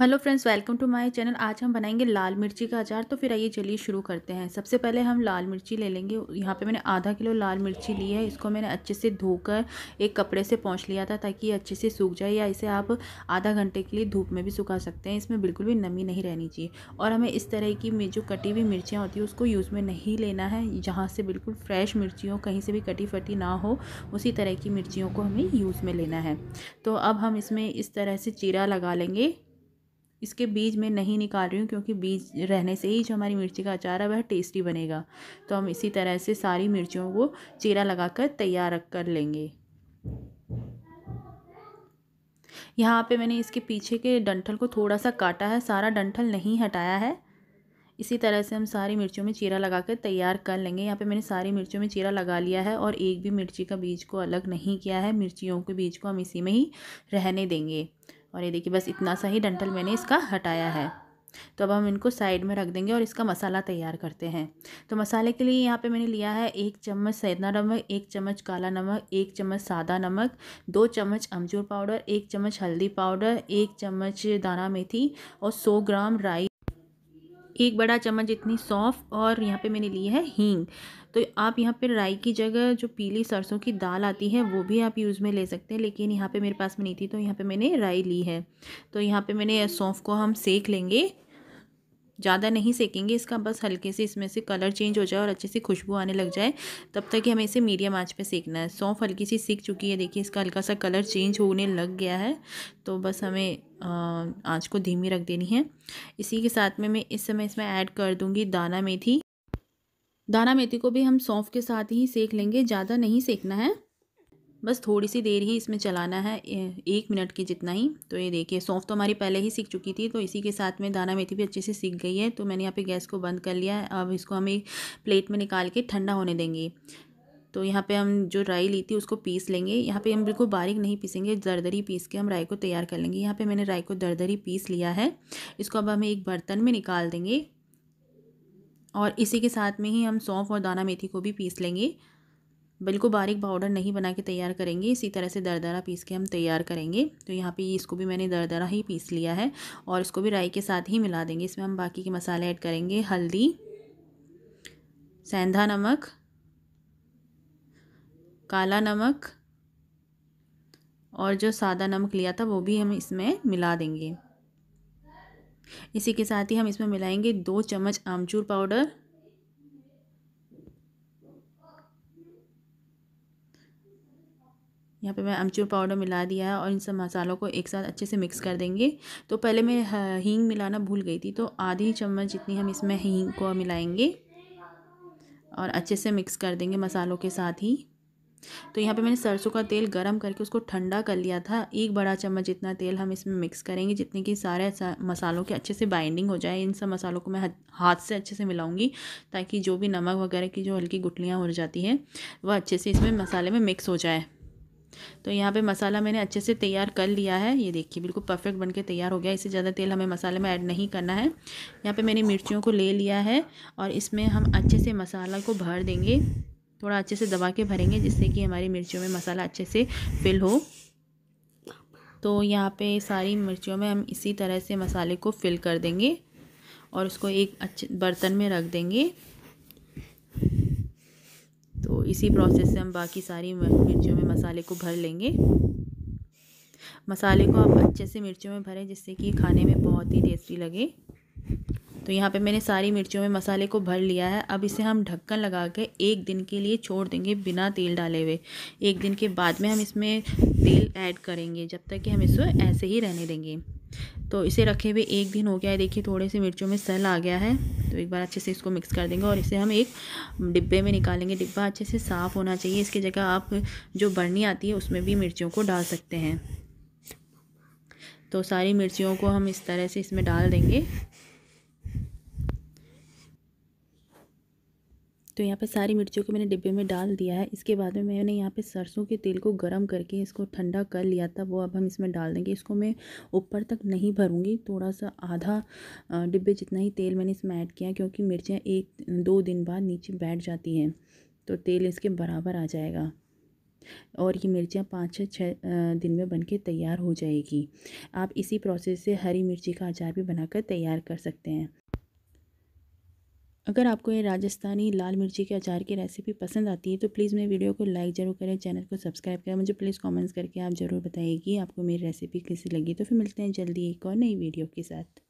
hello friends welcome to my channel आज हम बनाएंगे लाल मिर्ची का अचार तो फिर आइए चलिए शुरू करते हैं सबसे पहले हम लाल मिर्ची ले लेंगे यहाँ पे मैंने आधा किलो लाल मिर्ची ली है इसको मैंने अच्छे से धोकर एक कपड़े से पहुँच लिया था ताकि अच्छे से सूख जाए या इसे आप आधा घंटे के लिए धूप में भी सुखा सकते हैं इसमें बिल्कुल भी नमी नहीं रहनी चाहिए और हमें इस तरह की जो कटी हुई मिर्चियाँ होती है उसको यूज़ में नहीं लेना है जहाँ से बिल्कुल फ्रेश मिर्ची हो कहीं से भी कटी फटी ना हो उसी तरह की मिर्चियों को हमें यूज़ में लेना है तो अब हम इसमें इस तरह से चीरा लगा लेंगे इसके बीज मैं नहीं निकाल रही हूँ क्योंकि बीज रहने से ही जो हमारी मिर्ची का अचार है वह टेस्टी बनेगा तो हम इसी तरह से सारी मिर्चियों को चीरा लगाकर तैयार कर लेंगे यहाँ पे मैंने इसके पीछे के डंठल को थोड़ा सा काटा है सारा डंठल नहीं हटाया है इसी तरह से हम सारी मिर्चों में चीरा लगा कर तैयार कर लेंगे यहाँ पे मैंने सारी मिर्चों में चीरा लगा लिया है और एक भी मिर्ची का बीज को अलग नहीं किया है मिर्चियों के बीज को हम इसी में ही रहने देंगे और ये देखिए बस इतना सा ही डंठल मैंने इसका हटाया है तो अब हम इनको साइड में रख देंगे और इसका मसाला तैयार करते हैं तो मसाले के लिए यहाँ पे मैंने लिया है एक चम्मच सैदना नमक एक चम्मच काला नमक एक चम्मच सादा नमक दो चम्मच अमचूर पाउडर एक चम्मच हल्दी पाउडर एक चम्मच दाना मेथी और सौ ग्राम राई एक बड़ा चम्मच इतनी सौंफ और यहाँ पे मैंने ली है हींग तो आप यहाँ पे राई की जगह जो पीली सरसों की दाल आती है वो भी आप यूज़ में ले सकते हैं लेकिन यहाँ पे मेरे पास में नहीं थी तो यहाँ पे मैंने राई ली है तो यहाँ पे मैंने सौंफ को हम सेक लेंगे ज़्यादा नहीं सेकेंगे इसका बस हल्के से इसमें से कलर चेंज हो जाए और अच्छे से खुशबू आने लग जाए तब तक कि हमें इसे मीडियम आंच पे सेकना है सौंफ हल्की सी सीख चुकी है देखिए इसका हल्का सा कलर चेंज होने लग गया है तो बस हमें आँच को धीमी रख देनी है इसी के साथ में मैं इस समय इसमें ऐड कर दूँगी दाना मेथी दाना मेथी को भी हम सौंफ के साथ ही सेक लेंगे ज़्यादा नहीं सेकना है बस थोड़ी सी देर ही इसमें चलाना है एक मिनट की जितना ही तो ये देखिए सौंफ तो हमारी पहले ही सीख चुकी थी तो इसी के साथ में दाना मेथी भी अच्छे से सीख गई है तो मैंने यहाँ पे गैस को बंद कर लिया है अब इसको हम एक प्लेट में निकाल के ठंडा होने देंगे तो यहाँ पे हम जो राई ली थी उसको पीस लेंगे यहाँ पे हम बिल्कुल बारीक नहीं पीसेंगे दरदरी पीस के हम राई को तैयार कर लेंगे यहाँ पे मैंने राई को दरदरी पीस लिया है इसको अब हम एक बर्तन में निकाल देंगे और इसी के साथ में ही हम सौंफ और दाना मेथी को भी पीस लेंगे बिल्कुल बारीक पाउडर नहीं बना के तैयार करेंगे इसी तरह से दरदरा पीस के हम तैयार करेंगे तो यहाँ पे इसको भी मैंने दरदरा ही पीस लिया है और इसको भी राई के साथ ही मिला देंगे इसमें हम बाकी के मसाले ऐड करेंगे हल्दी सेंधा नमक काला नमक और जो सादा नमक लिया था वो भी हम इसमें मिला देंगे इसी के साथ ही हम इसमें मिलाएंगे दो चम्मच आमचूर पाउडर यहाँ पे मैं अमचूर पाउडर मिला दिया है और इन सब मसालों को एक साथ अच्छे से मिक्स कर देंगे तो पहले मैं हींग मिलाना भूल गई थी तो आधी चम्मच जितनी हम इसमें हींग को मिलाएंगे और अच्छे से मिक्स कर देंगे मसालों के साथ ही तो यहाँ पे मैंने सरसों का तेल गरम करके उसको ठंडा कर लिया था एक बड़ा चम्मच जितना तेल हम इसमें मिक्स करेंगे जितने कि सारे मसालों के अच्छे से बाइंडिंग हो जाए इन सब मसालों को मैं हाथ से अच्छे से मिलाऊंगी ताकि जो भी नमक वगैरह की जो हल्की गुटलियाँ हो जाती हैं वह अच्छे से इसमें मसाले में मिक्स हो जाए तो यहाँ पे मसाला मैंने अच्छे से तैयार कर लिया है ये देखिए बिल्कुल परफेक्ट बनके तैयार हो गया इससे ज़्यादा तेल हमें मसाले में ऐड नहीं करना है यहाँ पे मैंने मिर्चियों को ले लिया है और इसमें हम अच्छे से मसाला को भर देंगे थोड़ा अच्छे से दबा के भरेंगे जिससे कि हमारी मिर्चियों में मसाला अच्छे से फिल हो तो यहाँ पे सारी मिर्चियों में हम इसी तरह से मसाले को फिल कर देंगे और उसको एक अच्छे बर्तन में रख देंगे इसी प्रोसेस से हम बाकी सारी मिर्चों में मसाले को भर लेंगे मसाले को आप अच्छे से मिर्चों में भरें जिससे कि खाने में बहुत ही टेस्टी लगे तो यहाँ पे मैंने सारी मिर्चों में मसाले को भर लिया है अब इसे हम ढक्कन लगा के एक दिन के लिए छोड़ देंगे बिना तेल डाले हुए एक दिन के बाद में हम इसमें तेल ऐड करेंगे जब तक कि हम इसे ऐसे ही रहने देंगे तो इसे रखे हुए एक दिन हो गया है देखिए थोड़े से मिर्चों में सल आ गया है तो एक बार अच्छे से इसको मिक्स कर देंगे और इसे हम एक डिब्बे में निकालेंगे डिब्बा अच्छे से साफ़ होना चाहिए इसकी जगह आप जो बर्नी आती है उसमें भी मिर्चियों को डाल सकते हैं तो सारी मिर्चियों को हम इस तरह से इसमें डाल देंगे तो यहाँ पे सारी मिर्चियों को मैंने डिब्बे में डाल दिया है इसके बाद में मैंने यहाँ पे सरसों के तेल को गर्म करके इसको ठंडा कर लिया था वो अब हम इसमें डाल देंगे इसको मैं ऊपर तक नहीं भरूँगी थोड़ा सा आधा डिब्बे जितना ही तेल मैंने इसमें ऐड किया क्योंकि मिर्चियाँ एक दो दिन बाद नीचे बैठ जाती हैं तो तेल इसके बराबर आ जाएगा और ये मिर्चियाँ पाँच से छः दिन में बनके तैयार हो जाएगी आप इसी प्रोसेस से हरी मिर्ची का अचार भी बनाकर तैयार कर सकते हैं अगर आपको ये राजस्थानी लाल मिर्ची के अचार की रेसिपी पसंद आती है तो प्लीज़ मेरे वीडियो को लाइक ज़रूर करें चैनल को सब्सक्राइब करें मुझे प्लीज़ कमेंट्स करके आप ज़रूर कि आपको मेरी रेसिपी कैसी लगी तो फिर मिलते हैं जल्दी एक और नई वीडियो के साथ